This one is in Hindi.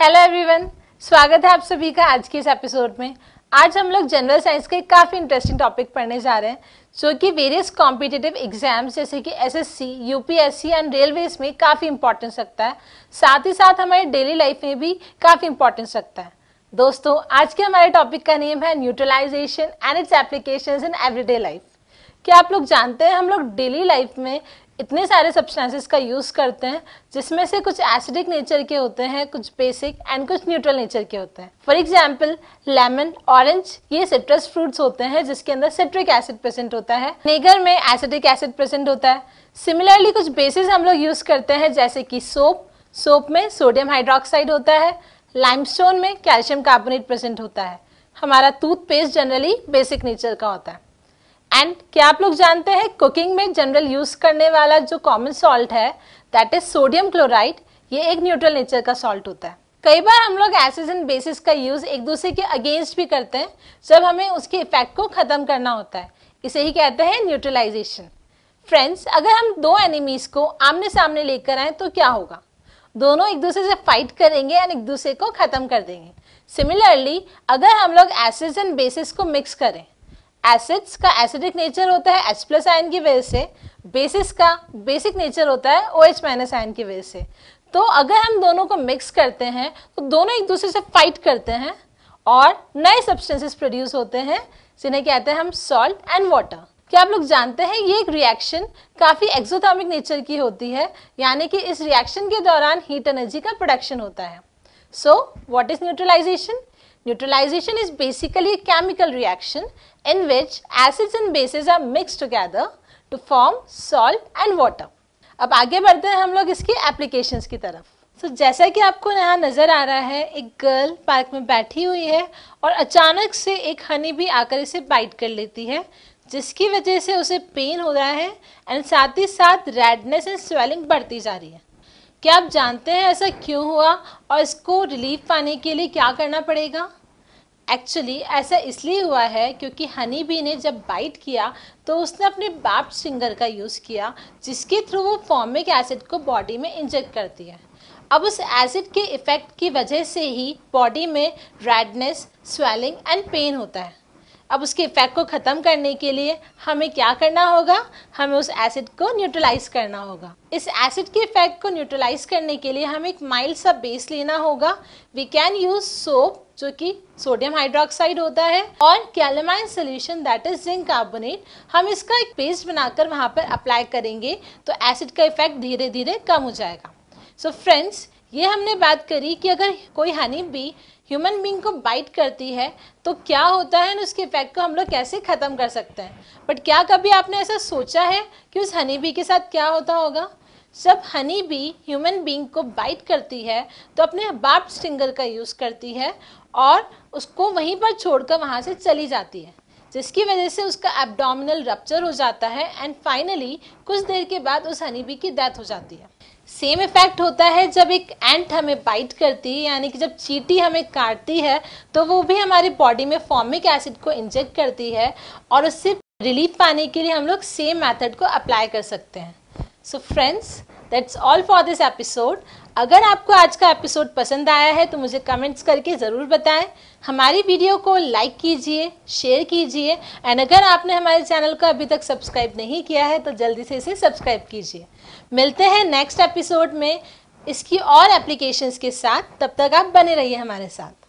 हेलो एवरीवन स्वागत है आप सभी का आज के इस एपिसोड में आज हम लोग जनरल साइंस के काफ़ी इंटरेस्टिंग टॉपिक पढ़ने जा रहे हैं जो कि वेरियस कॉम्पिटेटिव एग्जाम्स जैसे कि एसएससी, यूपीएससी एंड रेलवेज में काफ़ी इंपॉर्टेंस रखता है साथ ही साथ हमारे डेली लाइफ में भी काफ़ी इंपॉर्टेंस रखता है दोस्तों आज के हमारे टॉपिक का नेम है neutralization and its application in everyday life क्या आप लोग जानते हैं हम लोग डेली लाइफ में इतने सारे सब्सटेंसेस का यूज़ करते हैं जिसमें से कुछ एसिडिक नेचर के होते हैं कुछ बेसिक एंड कुछ न्यूट्रल नेचर के होते हैं फॉर एग्जाम्पल लेमन ऑरेंज ये सिट्रस फ्रूट्स होते हैं जिसके अंदर सिट्रिक एसिड प्रेजेंट होता है नेगर में एसिडिक एसिड प्रेजेंट होता है सिमिलरली कुछ बेसिस हम लोग यूज़ करते हैं जैसे कि सोप सोप में सोडियम हाइड्रोक्साइड होता है लाइमस्टोन में कैल्शियम कार्बोनेट प्रेजेंट होता है हमारा टूथपेस्ट जनरली बेसिक नेचर का होता है एंड क्या आप लोग जानते हैं कुकिंग में जनरल यूज करने वाला जो कॉमन सॉल्ट है दैट इज सोडियम क्लोराइड ये एक न्यूट्रल नेचर का सॉल्ट होता है कई बार हम लोग एसिड एंड बेसिस का यूज एक दूसरे के अगेंस्ट भी करते हैं जब हमें उसके इफेक्ट को खत्म करना होता है इसे ही कहते हैं न्यूट्रलाइजेशन फ्रेंड्स अगर हम दो एनिमीज को आमने सामने लेकर आए तो क्या होगा दोनों एक दूसरे से फाइट करेंगे एंड एक दूसरे को खत्म कर देंगे सिमिलरली अगर हम लोग एसिड एंड बेसिस को मिक्स करें एसिड्स का एसिडिक नेचर होता है एच प्लस आयन की वजह से बेसिस का बेसिक नेचर होता है ओ एच माइनस आयन की वजह से तो अगर हम दोनों को मिक्स करते हैं तो दोनों एक दूसरे से फाइट करते हैं और नए सब्सटेंसेस प्रोड्यूस होते हैं जिन्हें कहते हैं हम सॉल्ट एंड वाटर क्या आप लोग जानते हैं ये एक रिएक्शन काफ़ी एक्सोथर्मिक नेचर की होती है यानी कि इस रिएक्शन के दौरान हीट एनर्जी का प्रोडक्शन होता है so what is neutralization neutralization is basically a chemical reaction in which acids and bases are mixed together to form salt and water. अब आगे बढ़ते हैं हम लोग इसकी एप्लीकेशन की तरफ तो so, जैसा कि आपको यहाँ नज़र आ रहा है एक गर्ल पार्क में बैठी हुई है और अचानक से एक हनी भी आकर इसे बाइट कर लेती है जिसकी वजह से उसे पेन हो रहा है एंड साथ ही साथ रेडनेस एंड स्वेलिंग बढ़ती जा रही है क्या आप जानते हैं ऐसा क्यों हुआ और इसको रिलीफ पाने के लिए क्या करना पड़ेगा एक्चुअली ऐसा इसलिए हुआ है क्योंकि हनी बी ने जब बाइट किया तो उसने अपने बाप सिंगर का यूज़ किया जिसके थ्रू वो फॉर्मिक एसिड को बॉडी में इंजेक्ट करती है अब उस एसिड के इफ़ेक्ट की वजह से ही बॉडी में रेडनेस स्वेलिंग एंड पेन होता है अब उसके इफेक्ट को ख़त्म करने के लिए हमें क्या करना होगा हमें उस एसिड को न्यूट्रलाइज करना होगा इस एसिड के इफेक्ट को न्यूट्रलाइज करने के लिए हमें एक माइल्ड सा बेस लेना होगा वी कैन यूज सोप जो कि सोडियम हाइड्रोक्साइड होता है और calamine solution that is zinc carbonate हम इसका एक पेस्ट बनाकर वहाँ पर अप्लाई करेंगे तो एसिड का इफेक्ट धीरे धीरे कम हो जाएगा सो so फ्रेंड्स ये हमने बात करी कि अगर कोई हनी भी ह्यूमन बींग को बाइट करती है तो क्या होता है उसके इफेक्ट को हम लोग कैसे ख़त्म कर सकते हैं बट क्या कभी आपने ऐसा सोचा है कि उस हनी बी के साथ क्या होता होगा जब हनी बी ह्यूमन बींग को बाइट करती है तो अपने बाप स्टिंगर का यूज़ करती है और उसको वहीं पर छोड़कर वहाँ से चली जाती है जिसकी वजह से उसका एब्डोमिनल रप्चर हो जाता है एंड फाइनली कुछ देर के बाद उस हनी बी की डेथ हो जाती है सेम इफेक्ट होता है जब एक एंट हमें बाइट करती है यानी कि जब चीटी हमें काटती है तो वो भी हमारी बॉडी में फॉर्मिक एसिड को इंजेक्ट करती है और उससे रिलीफ पाने के लिए हम लोग सेम मेथड को अप्लाई कर सकते हैं so friends that's all for this episode अगर आपको आज का एपिसोड पसंद आया है तो मुझे कमेंट्स करके ज़रूर बताएं हमारी वीडियो को लाइक कीजिए शेयर कीजिए एंड अगर आपने हमारे चैनल को अभी तक सब्सक्राइब नहीं किया है तो जल्दी से इसे सब्सक्राइब कीजिए मिलते हैं नेक्स्ट एपिसोड में इसकी और एप्लीकेशंस के साथ तब तक आप बने रहिए हमारे साथ